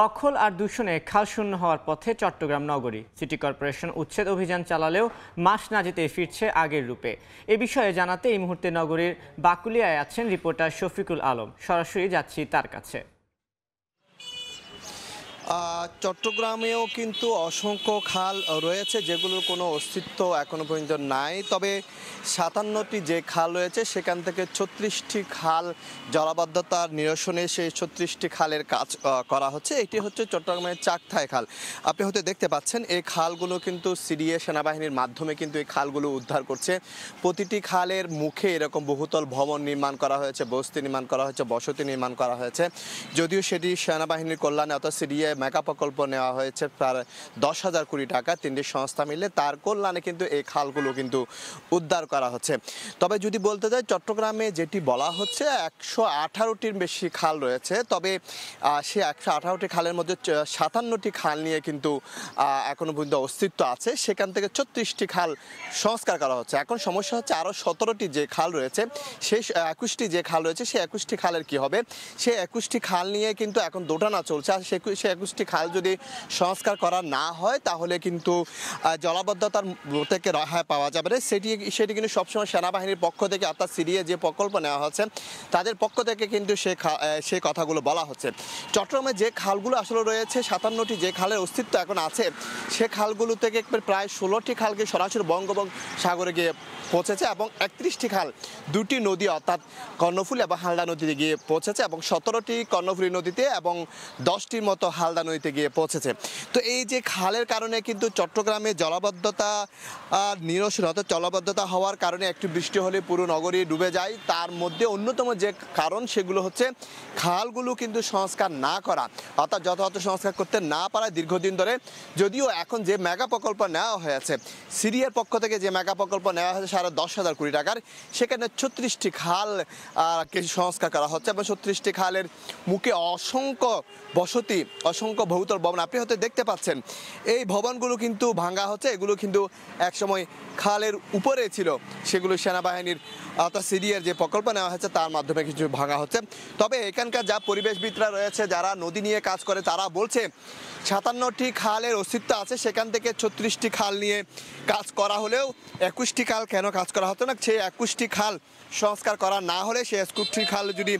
দখল আর দূষণে খাল শূন্য হওয়ার পথে চট্টগ্রাম নগরী সিটি কর্পোরেশন উচ্ছেদ অভিযান চালালেও মাস না যেতে ফিরছে আগের রূপে এ বিষয়ে জানাতে এই মুহূর্তে নগরীর বাকুলিয়ায় আছেন রিপোর্টার শফিকুল আলম সরাসরি যাচ্ছি তার কাছে চট্টগ্রামেও কিন্তু অসংখ্য খাল রয়েছে যেগুলোর কোনো অস্তিত্ব এখনও পর্যন্ত নাই তবে সাতান্নটি যে খাল রয়েছে সেখান থেকে ছত্রিশটি খাল জলাবদ্ধতার নিরসনে সেই ছত্রিশটি খালের কাজ করা হচ্ছে এটি হচ্ছে চট্টগ্রামের চাকথায় খাল আপনি হয়তো দেখতে পাচ্ছেন এই খালগুলো কিন্তু সিডিএ সেনাবাহিনীর মাধ্যমে কিন্তু এই খালগুলো উদ্ধার করছে প্রতিটি খালের মুখে এরকম বহুতল ভবন নির্মাণ করা হয়েছে বস্তি নির্মাণ করা হয়েছে বসতি নির্মাণ করা হয়েছে যদিও সেটি সেনাবাহিনীর কল্যাণে অর্থাৎ সিডিএ মেকা প্রকল্প নেওয়া হয়েছে প্রায় দশ হাজার কোটি টাকা তিনটি সংস্থা মিলে তার কল্যাণে কিন্তু এই খালগুলো কিন্তু উদ্ধার করা হচ্ছে তবে যদি বলতে যাই চট্টগ্রামে যেটি বলা হচ্ছে একশো আঠারোটির বেশি খাল রয়েছে তবে সে একশো আঠারোটি খালের মধ্যে সাতান্নটি খাল নিয়ে কিন্তু এখনও পর্যন্ত অস্তিত্ব আছে সেখান থেকে ছত্রিশটি খাল সংস্কার করা হচ্ছে এখন সমস্যা হচ্ছে আরও সতেরোটি যে খাল রয়েছে সেই একুশটি যে খাল রয়েছে সেই একুশটি খালের কি হবে সেই একুশটি খাল নিয়ে কিন্তু এখন দোটানা চলছে আর সে একুশ সন্তুষ্টি খাল যদি সংস্কার করা না হয় তাহলে কিন্তু জলাবদ্ধতার থেকে রেহাই পাওয়া যাবে না সেটি সেটি কিন্তু সবসময় সেনাবাহিনীর পক্ষ থেকে অর্থাৎ সিরিয়ে যে প্রকল্প নেওয়া হচ্ছে তাদের পক্ষ থেকে কিন্তু সে সে কথাগুলো বলা হচ্ছে চট্টগ্রামে যে খালগুলো আসলে রয়েছে সাতান্নটি যে খালের অস্তিত্ব এখন আছে সে খালগুলো থেকে প্রায় ষোলোটি খালকে সরাসরি বঙ্গবঙ্গ সাগরে গিয়ে পৌঁছেছে এবং একত্রিশটি খাল দুটি নদী অর্থাৎ কর্ণফুলি এবং হালদা নদীতে গিয়ে পৌঁছেছে এবং সতেরোটি কর্ণফুলি নদীতে এবং দশটির মতো হাল মালদা নদীতে গিয়ে পৌঁছেছে তো এই যে খালের কারণে কিন্তু চট্টগ্রামে জলাবদ্ধতা নিরসন অর্থাৎ জলাবদ্ধতা হওয়ার কারণে একটু বৃষ্টি হলে পুরো নগরী ডুবে যায় তার মধ্যে অন্যতম যে কারণ সেগুলো হচ্ছে খালগুলো কিন্তু সংস্কার না করা অর্থাৎ যথাযথ সংস্কার করতে না পারায় দীর্ঘদিন ধরে যদিও এখন যে মেগা প্রকল্প নেওয়া হয়েছে সিরিয়ার পক্ষ থেকে যে মেগা প্রকল্প নেওয়া হয়েছে সাড়ে দশ হাজার কোটি টাকার সেখানে ছত্রিশটি খাল সংস্কার করা হচ্ছে এবং ছত্রিশটি খালের মুখে অসংখ্য বসতি অসংখ্য অসংখ্য বহুতল ভবন আপনি হয়তো দেখতে পাচ্ছেন এই ভবনগুলো কিন্তু ভাঙ্গা হচ্ছে এগুলো কিন্তু একসময় খালের উপরে ছিল সেগুলো সেনাবাহিনীর অর্থাৎ সিরিয়ার যে প্রকল্প নেওয়া হয়েছে তার মাধ্যমে কিছু ভাঙা হচ্ছে তবে এখানকার যা পরিবেশবিদরা রয়েছে যারা নদী নিয়ে কাজ করে তারা বলছে সাতান্নটি খালের অস্তিত্ব আছে সেখান থেকে ছত্রিশটি খাল নিয়ে কাজ করা হলেও একুশটি খাল কেন কাজ করা হতো না সেই একুশটি খাল সংস্কার করা না হলে সেই একুশটি খাল যদি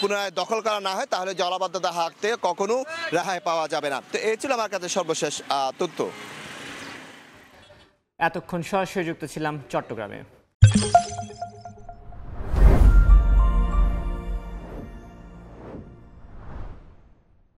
পুনরায় দখল করা না হয় তাহলে জলাবদ্ধতা হাঁকতে থেকে কখনো রেহাই পাওয়া যাবে না তো এই ছিল আমার কাছে সর্বশেষ তথ্য এতক্ষণ সরাসরি যুক্ত ছিলাম চট্টগ্রামে